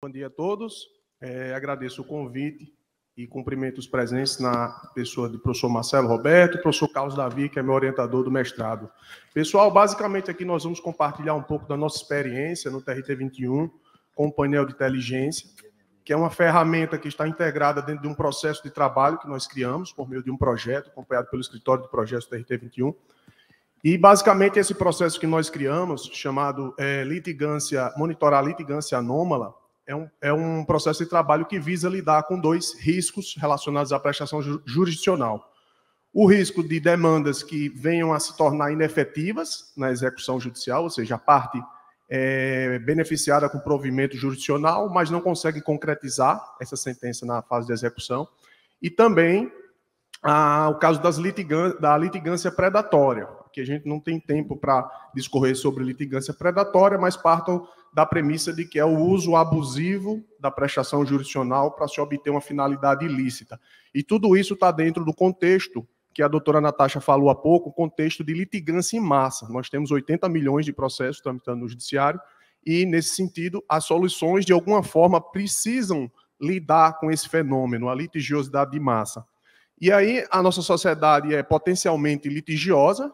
Bom dia a todos. É, agradeço o convite e cumprimento os presentes na pessoa do professor Marcelo Roberto, professor Carlos Davi, que é meu orientador do mestrado. Pessoal, basicamente aqui nós vamos compartilhar um pouco da nossa experiência no TRT 21 com o painel de inteligência, que é uma ferramenta que está integrada dentro de um processo de trabalho que nós criamos por meio de um projeto acompanhado pelo escritório de projetos TRT 21. E basicamente esse processo que nós criamos, chamado é, litigância, monitorar litigância anômala, é um, é um processo de trabalho que visa lidar com dois riscos relacionados à prestação jurisdicional. O risco de demandas que venham a se tornar inefetivas na execução judicial, ou seja, a parte é, beneficiada com provimento jurisdicional, mas não consegue concretizar essa sentença na fase de execução. E também ah, o caso das litigan da litigância predatória, porque a gente não tem tempo para discorrer sobre litigância predatória, mas partam da premissa de que é o uso abusivo da prestação jurisdicional para se obter uma finalidade ilícita. E tudo isso está dentro do contexto que a doutora Natasha falou há pouco, contexto de litigância em massa. Nós temos 80 milhões de processos tramitando no judiciário e, nesse sentido, as soluções, de alguma forma, precisam lidar com esse fenômeno, a litigiosidade de massa. E aí a nossa sociedade é potencialmente litigiosa,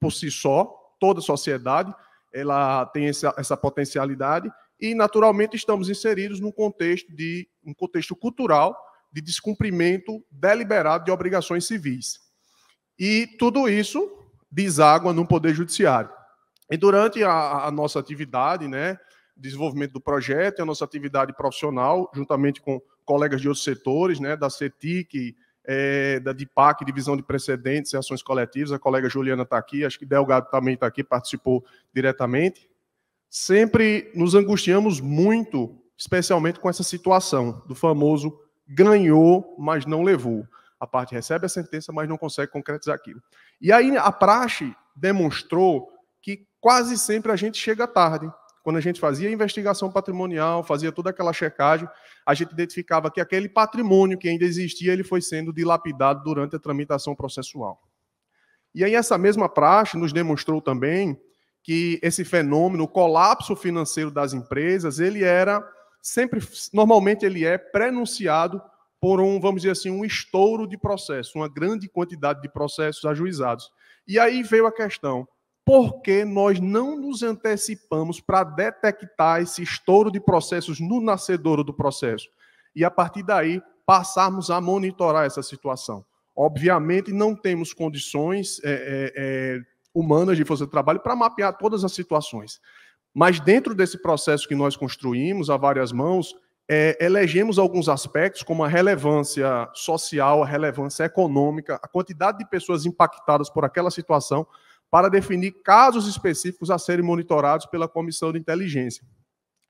por si só, toda sociedade, ela tem essa, essa potencialidade e naturalmente estamos inseridos num contexto de um contexto cultural de descumprimento deliberado de obrigações civis. E tudo isso deságua no poder judiciário. E durante a, a nossa atividade, né, desenvolvimento do projeto, a nossa atividade profissional, juntamente com colegas de outros setores, né, da CETIC, é, da DIPAC, Divisão de Precedentes e Ações Coletivas, a colega Juliana está aqui, acho que Delgado também está aqui, participou diretamente. Sempre nos angustiamos muito, especialmente com essa situação do famoso ganhou, mas não levou. A parte recebe a sentença, mas não consegue concretizar aquilo. E aí a praxe demonstrou que quase sempre a gente chega tarde quando a gente fazia a investigação patrimonial, fazia toda aquela checagem, a gente identificava que aquele patrimônio que ainda existia, ele foi sendo dilapidado durante a tramitação processual. E aí essa mesma praxe nos demonstrou também que esse fenômeno, o colapso financeiro das empresas, ele era sempre, normalmente ele é prenunciado por um, vamos dizer assim, um estouro de processos, uma grande quantidade de processos ajuizados. E aí veio a questão, porque nós não nos antecipamos para detectar esse estouro de processos no nascedouro do processo e a partir daí passarmos a monitorar essa situação. Obviamente, não temos condições é, é, é humanas de fazer trabalho para mapear todas as situações, mas dentro desse processo que nós construímos a várias mãos, é, elegemos alguns aspectos, como a relevância social, a relevância econômica, a quantidade de pessoas impactadas por aquela situação para definir casos específicos a serem monitorados pela Comissão de Inteligência.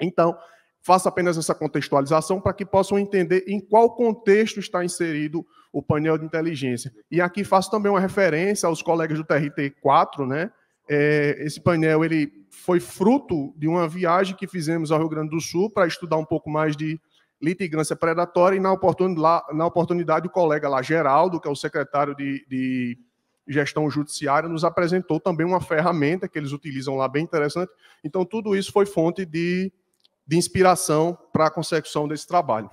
Então, faço apenas essa contextualização para que possam entender em qual contexto está inserido o painel de inteligência. E aqui faço também uma referência aos colegas do TRT4, né? É, esse painel ele foi fruto de uma viagem que fizemos ao Rio Grande do Sul para estudar um pouco mais de litigância predatória e na oportunidade, na oportunidade o colega lá, Geraldo, que é o secretário de, de gestão judiciária, nos apresentou também uma ferramenta que eles utilizam lá, bem interessante. Então, tudo isso foi fonte de, de inspiração para a consecução desse trabalho.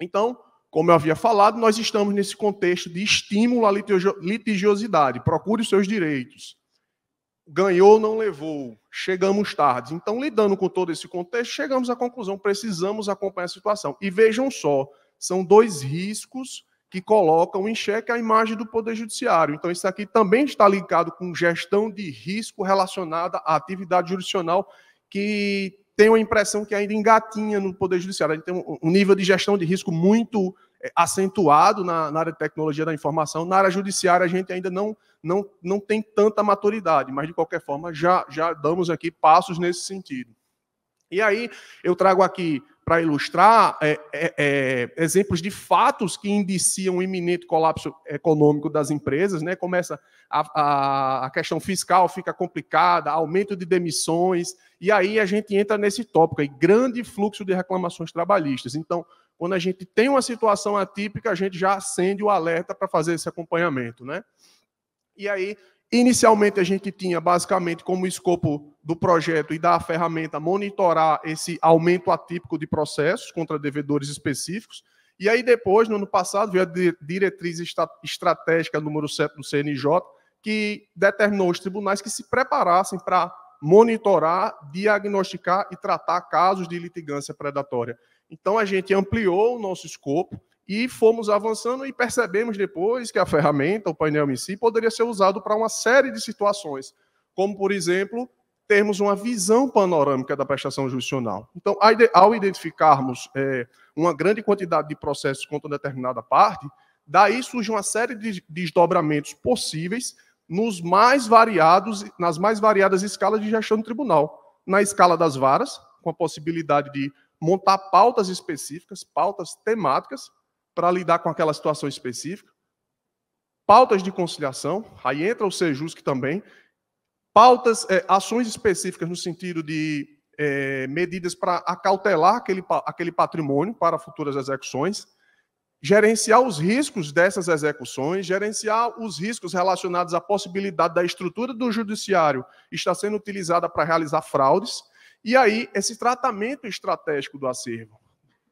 Então, como eu havia falado, nós estamos nesse contexto de estímulo à litigiosidade. Procure os seus direitos. Ganhou, não levou. Chegamos tarde. Então, lidando com todo esse contexto, chegamos à conclusão: precisamos acompanhar a situação. E vejam só, são dois riscos que colocam em xeque a imagem do Poder Judiciário. Então, isso aqui também está ligado com gestão de risco relacionada à atividade jurisdicional, que tem uma impressão que ainda engatinha no Poder Judiciário. A gente tem um nível de gestão de risco muito eh, acentuado na, na, área de tecnologia da informação. Na área judiciária, a gente ainda não, não, não tem tanta maturidade, mas, de qualquer forma, já, já damos aqui passos nesse sentido. E aí, eu trago aqui para ilustrar é, é, é, exemplos de fatos que indiciam o iminente colapso econômico das empresas, né? Começa a, a, a, questão fiscal fica complicada, aumento de demissões, e aí a gente entra nesse tópico aí, grande fluxo de reclamações trabalhistas. Então, quando a gente tem uma situação atípica, a gente já acende o alerta para fazer esse acompanhamento, né? E aí, Inicialmente, a gente tinha basicamente como escopo do projeto e da ferramenta monitorar esse aumento atípico de processos contra devedores específicos. E aí, depois, no ano passado, veio a diretriz estratégica número 7 do CNJ, que determinou os tribunais que se preparassem para monitorar, diagnosticar e tratar casos de litigância predatória. Então, a gente ampliou o nosso escopo e fomos avançando e percebemos depois que a ferramenta, o painel em si, poderia ser usado para uma série de situações, como, por exemplo, termos uma visão panorâmica da prestação judicial. Então, ao identificarmos é, uma grande quantidade de processos contra determinada parte, daí surge uma série de desdobramentos possíveis nos mais variados, nas mais variadas escalas de gestão do tribunal. Na escala das varas, com a possibilidade de montar pautas específicas, pautas temáticas, para lidar com aquela situação específica, pautas de conciliação, aí entra o SEJUSC também, pautas, é, ações específicas no sentido de é, medidas para acautelar aquele, aquele patrimônio para futuras execuções, gerenciar os riscos dessas execuções, gerenciar os riscos relacionados à possibilidade da estrutura do judiciário estar sendo utilizada para realizar fraudes, e aí esse tratamento estratégico do acervo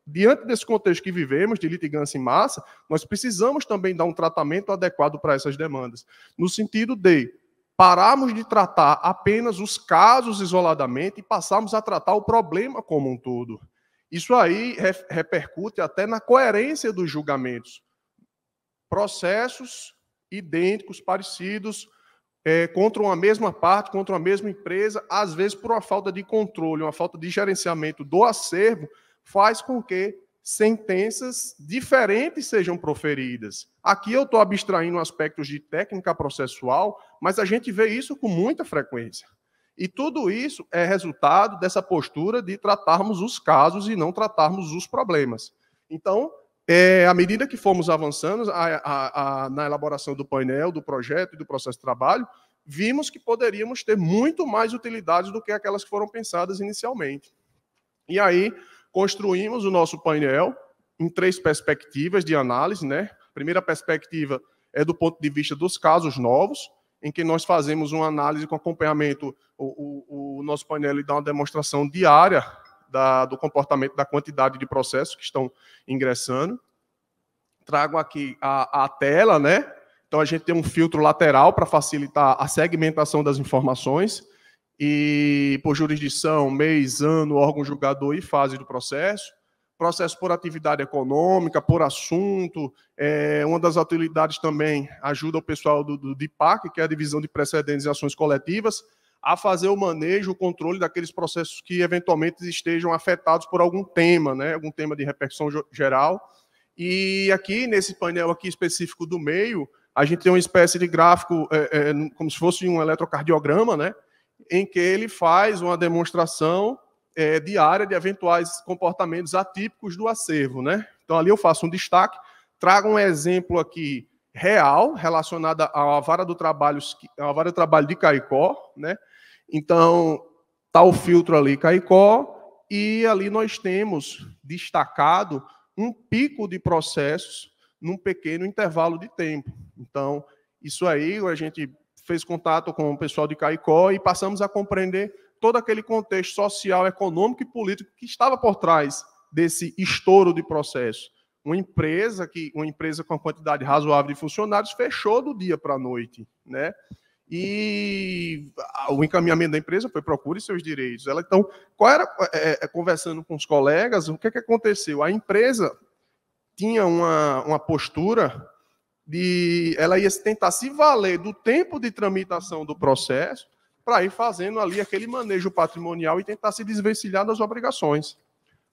diante desse contexto que vivemos de litigância em massa, nós precisamos também dar um tratamento adequado para essas demandas, no sentido de pararmos de tratar apenas os casos isoladamente e passarmos a tratar o problema como um todo. Isso aí repercute até na coerência dos julgamentos. Processos idênticos, parecidos, é, contra uma mesma parte, contra uma mesma empresa, às vezes por uma falta de controle, uma falta de gerenciamento do acervo, faz com que sentenças diferentes sejam proferidas. Aqui eu estou abstraindo aspectos de técnica processual, mas a gente vê isso com muita frequência. E tudo isso é resultado dessa postura de tratarmos os casos e não tratarmos os problemas. Então, é, à medida que fomos avançando a, a, a, na elaboração do painel, do projeto e do processo de trabalho, vimos que poderíamos ter muito mais utilidades do que aquelas que foram pensadas inicialmente. E aí, construímos o nosso painel em três perspectivas de análise, né? A primeira perspectiva é do ponto de vista dos casos novos, em que nós fazemos uma análise com acompanhamento, o, o, o nosso painel dá uma demonstração diária da, do comportamento da quantidade de processos que estão ingressando. Trago aqui a, a tela, né? Então a gente tem um filtro lateral para facilitar a segmentação das informações e por jurisdição, mês, ano, órgão julgador e fase do processo. Processo por atividade econômica, por assunto. É, uma das atividades também ajuda o pessoal do, do DIPAC, que é a Divisão de Precedentes e Ações Coletivas, a fazer o manejo, o controle daqueles processos que eventualmente estejam afetados por algum tema, né? algum tema de repercussão geral. E aqui, nesse painel aqui específico do meio, a gente tem uma espécie de gráfico, é, é, como se fosse um eletrocardiograma, né? em que ele faz uma demonstração é, diária de eventuais comportamentos atípicos do acervo. Né? Então, ali eu faço um destaque, trago um exemplo aqui real relacionada à vara do trabalho, à vara do trabalho de Caicó, né? Então, tá o filtro ali Caicó e ali nós temos destacado um pico de processos num pequeno intervalo de tempo. Então, isso aí a gente fez contato com o pessoal de Caicó e passamos a compreender todo aquele contexto social, econômico e político que estava por trás desse estouro de processo. Uma empresa que uma empresa com a quantidade razoável de funcionários fechou do dia para a noite, né? E o encaminhamento da empresa foi procure seus direitos. Ela então, qual era é, é, é conversando com os colegas, o que é que aconteceu? A empresa tinha uma, uma postura de ela ia tentar se valer do tempo de tramitação do processo para ir fazendo ali aquele manejo patrimonial e tentar se desvencilhar das obrigações.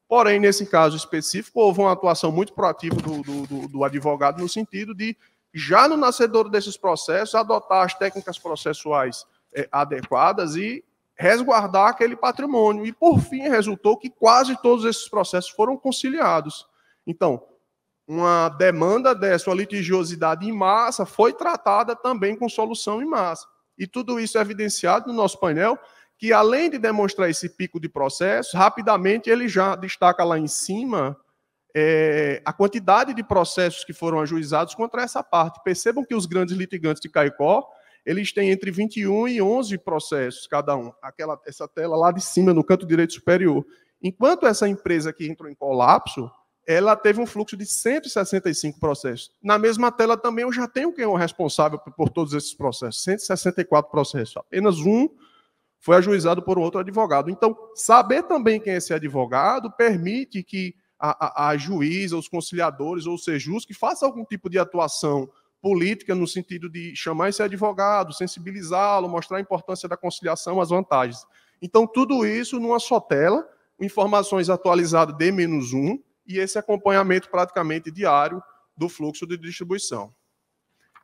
Porém, nesse caso específico, houve uma atuação muito proativa do, do, do advogado no sentido de, já no nascedor desses processos, adotar as técnicas processuais é, adequadas e resguardar aquele patrimônio. E, por fim, resultou que quase todos esses processos foram conciliados. Então, uma demanda dessa, uma litigiosidade em massa, foi tratada também com solução em massa. E tudo isso é evidenciado no nosso painel, que além de demonstrar esse pico de processo, rapidamente ele já destaca lá em cima é, a quantidade de processos que foram ajuizados contra essa parte. Percebam que os grandes litigantes de Caicó, eles têm entre 21 e 11 processos cada um. Aquela, essa tela lá de cima, no canto direito superior. Enquanto essa empresa que entrou em colapso, ela teve um fluxo de 165 processos. Na mesma tela também eu já tenho quem é o responsável por todos esses processos, 164 processos. Apenas um foi ajuizado por outro advogado. Então, saber também quem é esse advogado permite que a, a, a juíza, os conciliadores ou o SEJUS que faça algum tipo de atuação política no sentido de chamar esse advogado, sensibilizá-lo, mostrar a importância da conciliação, as vantagens. Então, tudo isso numa só tela, informações atualizadas D-1, e esse acompanhamento praticamente diário do fluxo de distribuição.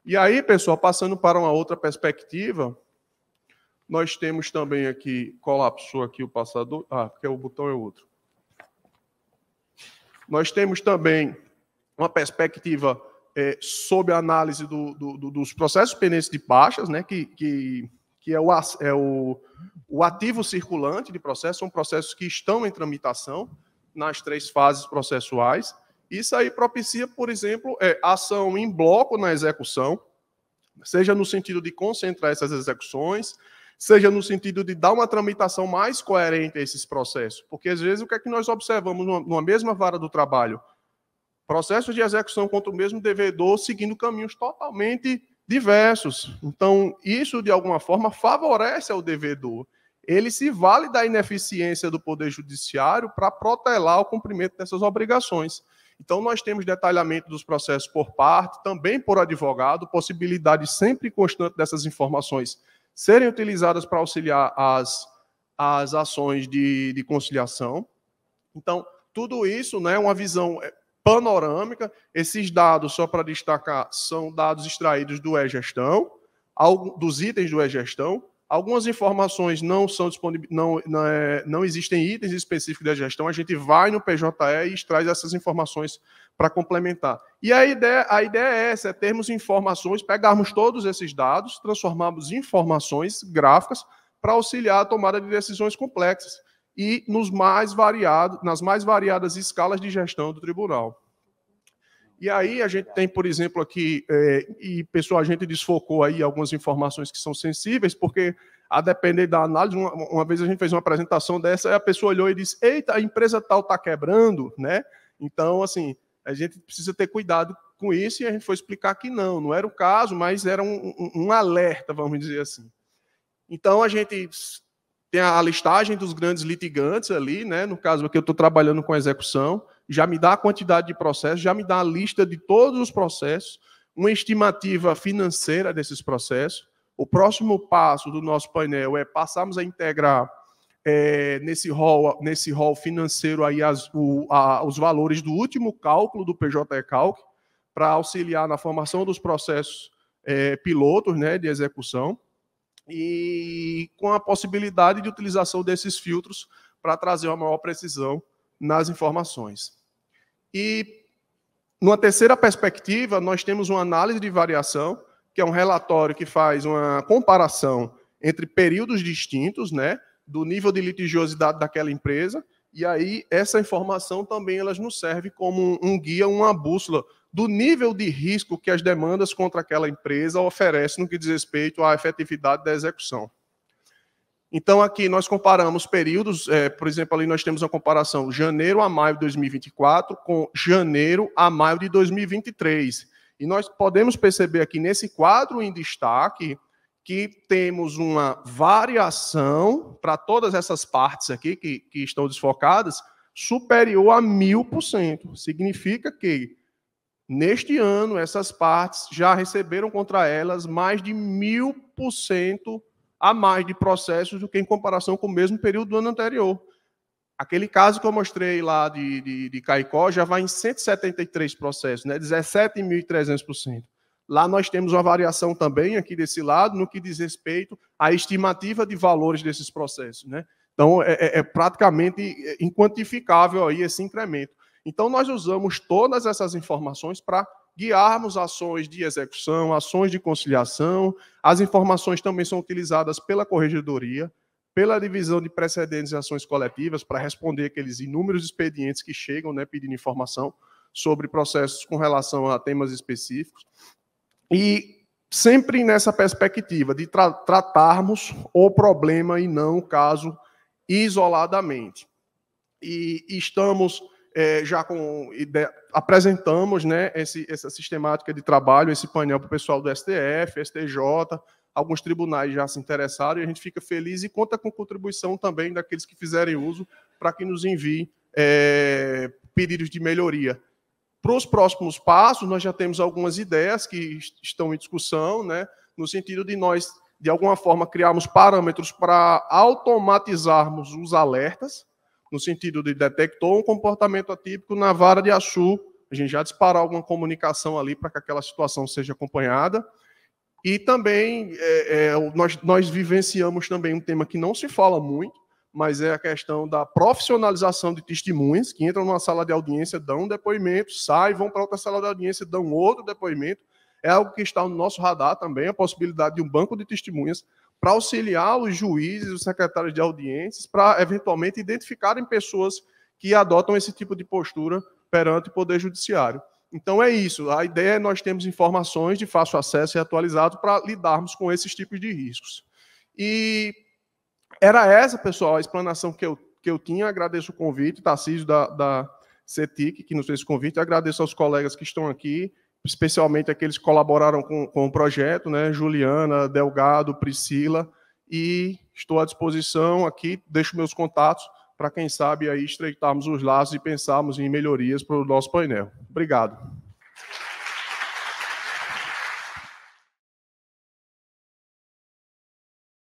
E aí, pessoal, passando para uma outra perspectiva, nós temos também aqui, colapsou aqui o passador, ah, porque o botão é outro. Nós temos também uma perspectiva é, sob a análise do, do, do, dos processos pendentes de baixas, né, que, que, que é, o, é o, o ativo circulante de processo são processos que estão em tramitação, nas três fases processuais. Isso aí propicia, por exemplo, é, ação em bloco na execução, seja no sentido de concentrar essas execuções, seja no sentido de dar uma tramitação mais coerente a esses processos. Porque, às vezes, o que é que nós observamos numa, numa mesma vara do trabalho? Processos de execução contra o mesmo devedor seguindo caminhos totalmente diversos. Então, isso, de alguma forma, favorece ao devedor ele se vale da ineficiência do Poder Judiciário para protelar o cumprimento dessas obrigações. Então, nós temos detalhamento dos processos por parte, também por advogado, possibilidade sempre constante dessas informações serem utilizadas para auxiliar as, as ações de, de conciliação. Então, tudo isso, né, uma visão é, panorâmica. Esses dados, só para destacar, são dados extraídos do e-gestão, dos itens do e-gestão, Algumas informações não são disponíveis, não, não, é, não, existem itens específicos da gestão, a gente vai no PJE e traz essas informações para complementar. E a ideia, a ideia é essa: é termos informações, pegarmos todos esses dados, transformarmos em informações gráficas para auxiliar a tomada de decisões complexas e nos mais variado, nas mais variadas escalas de gestão do tribunal. E aí a gente tem, por exemplo, aqui, é, e pessoal, a gente desfocou aí algumas informações que são sensíveis, porque a depender da análise, uma, uma vez a gente fez uma apresentação dessa, a pessoa olhou e disse, eita, a empresa tal está quebrando, né? Então, assim, a gente precisa ter cuidado com isso e a gente foi explicar que não, não era o caso, mas era um, um, um alerta, vamos dizer assim. Então, a gente tem a listagem dos grandes litigantes ali, né? No caso aqui, eu estou trabalhando com a execução, já me dá a quantidade de processos, já me dá a lista de todos os processos, uma estimativa financeira desses processos. O próximo passo do nosso painel é passarmos a integrar é, nesse, rol, nesse rol financeiro aí as, o, a, os valores do último cálculo do PJE Calc para auxiliar na formação dos processos é, pilotos né, de execução e com a possibilidade de utilização desses filtros para trazer uma maior precisão nas informações. E numa terceira perspectiva, nós temos uma análise de variação, que é um relatório que faz uma comparação entre períodos distintos, né, do nível de litigiosidade daquela empresa, e aí essa informação também elas nos serve como um guia, uma bússola do nível de risco que as demandas contra aquela empresa oferecem no que diz respeito à efetividade da execução. Então, aqui nós comparamos períodos, é, por exemplo, ali nós temos uma comparação janeiro a maio de 2024 com janeiro a maio de 2023. E nós podemos perceber aqui nesse quadro em destaque que temos uma variação para todas essas partes aqui que, que estão desfocadas superior a mil por cento. Significa que neste ano essas partes já receberam contra elas mais de mil por cento a mais de processos do que em comparação com o mesmo período do ano anterior. Aquele caso que eu mostrei lá de, de, de Caicó já vai em 173 processos, né? 17.300%. Lá nós temos uma variação também aqui desse lado no que diz respeito à estimativa de valores desses processos, né? Então é, é, é praticamente é, inquantificável aí esse incremento. Então nós usamos todas essas informações para guiarmos ações de execução, ações de conciliação. As informações também são utilizadas pela corregedoria, pela divisão de precedentes e ações coletivas para responder aqueles inúmeros expedientes que chegam, né, pedindo informação sobre processos com relação a temas específicos. E sempre nessa perspectiva de tra tratarmos o problema e não o caso isoladamente. E estamos é, já com, apresentamos né, esse, essa sistemática de trabalho, esse painel para o pessoal do STF, STJ, alguns tribunais já se interessaram e a gente fica feliz e conta com contribuição também daqueles que fizerem uso para que nos enviem é, pedidos de melhoria. Para os próximos passos, nós já temos algumas ideias que estão em discussão, né, no sentido de nós, de alguma forma, criarmos parâmetros para automatizarmos os alertas, no sentido de detectou um comportamento atípico na vara de Açu, a gente já disparou alguma comunicação ali para que aquela situação seja acompanhada. E também é, é, nós, nós vivenciamos também um tema que não se fala muito, mas é a questão da profissionalização de testemunhas que entram numa sala de audiência, dão um depoimento, saem, vão para outra sala de audiência, dão outro depoimento. É algo que está no nosso radar também, a possibilidade de um banco de testemunhas para auxiliar os juízes, os secretários de audiências, para eventualmente identificarem pessoas que adotam esse tipo de postura perante o Poder Judiciário. Então é isso. A ideia é nós temos informações de fácil acesso e atualizado para lidarmos com esses tipos de riscos. E era essa, pessoal, a explanação que eu, que eu tinha. Agradeço o convite, Tarcísio da, da CETIC, que nos fez esse convite. Agradeço aos colegas que estão aqui especialmente aqueles que colaboraram com, com o projeto, né? Juliana, Delgado, Priscila, e estou à disposição aqui, deixo meus contatos para quem sabe aí estreitarmos os laços e pensarmos em melhorias para o nosso painel. Obrigado.